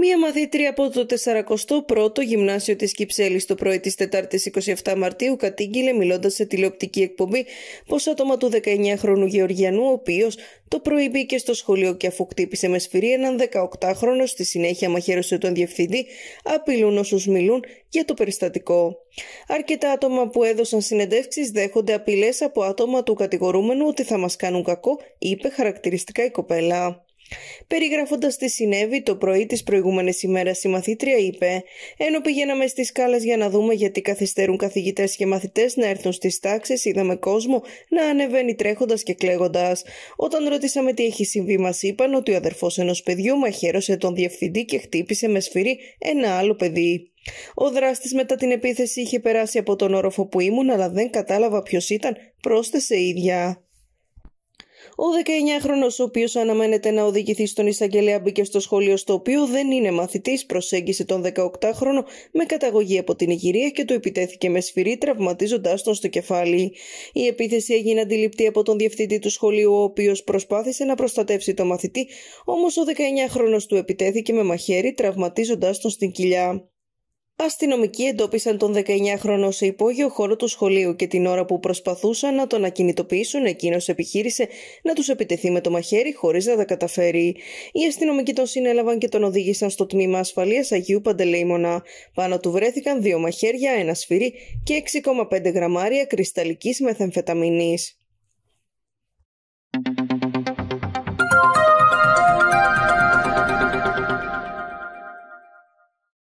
Μία μαθήτρια από το 41ο Γυμνάσιο της Κυψέλης το πρωί της 4ης 27 Μαρτίου κατήγγειλε μιλώντας σε τηλεοπτική εκπομπή πως άτομα του 19χρονου Γεωργιανού ο γυμνασιο τη Κυψέλη το πρωι τη 4 η 27 μαρτιου κατηγγειλε μιλώντας σε τηλεοπτικη εκπομπη πως ατομα του 19 χρονου γεωργιανου ο οποίος το πρωι μπηκε στο σχολείο και αφού χτύπησε με σφυρί έναν 18χρονο στη συνέχεια μαχαίρωσε τον διευθυντή απειλούν όσους μιλούν για το περιστατικό. Αρκετά άτομα που έδωσαν συνεντεύξεις δέχονται απειλές από άτομα του κατηγορούμενου ότι θα μας κάνουν κακό είπε χαρακτηριστικά η κοπέλα. Περιγράφοντας τι συνέβη το πρωί της προηγούμενης ημέρας, η μαθήτρια είπε «Ενώ πηγαίναμε στις σκάλες για να δούμε γιατί καθυστερούν καθηγητές και μαθητές να έρθουν στις τάξεις είδαμε κόσμο να ανεβαίνει τρέχοντας και κλαίγοντας. Όταν ρωτήσαμε τι έχει συμβεί μας είπαν ότι ο αδερφός ενός παιδιού μαχαίρωσε τον διευθυντή και χτύπησε με σφυρί ένα άλλο παιδί». Ο δράστης μετά την επίθεση είχε περάσει από τον όροφο που ήμουν αλλά δεν κατάλαβα ποιος ήταν, πρόσθεσε ίδια. Ο 19χρονο, ο οποίος αναμένεται να οδηγηθεί στον εισαγγελέα, μπήκε στο σχολείο στο οποίο δεν είναι μαθητής, προσέγγισε τον 18χρονο με καταγωγή από την Ιγυρία και του επιτέθηκε με σφυρί, τραυματίζοντάς τον στο κεφάλι. Η επίθεση έγινε αντιληπτή από τον διευθυντή του σχολείου, ο οποίος προσπάθησε να προστατεύσει τον μαθητή, όμως ο 19χρονο του επιτέθηκε με μαχαίρι, τραυματίζοντάς τον στην κοιλιά. Αστυνομικοί εντόπισαν τον 19χρονο σε υπόγειο χώρο του σχολείου και την ώρα που προσπαθούσαν να τον ακινητοποιήσουν, εκείνος επιχείρησε να τους επιτεθεί με το μαχαίρι χωρίς να τα καταφέρει. Οι αστυνομικοί τον συνέλαβαν και τον οδήγησαν στο τμήμα ασφαλείας Αγίου Παντελεήμονα. Πάνω του βρέθηκαν δύο μαχαίρια, ένα σφυρί και 6,5 γραμμάρια κρυσταλλικής μεθεμφεταμινής.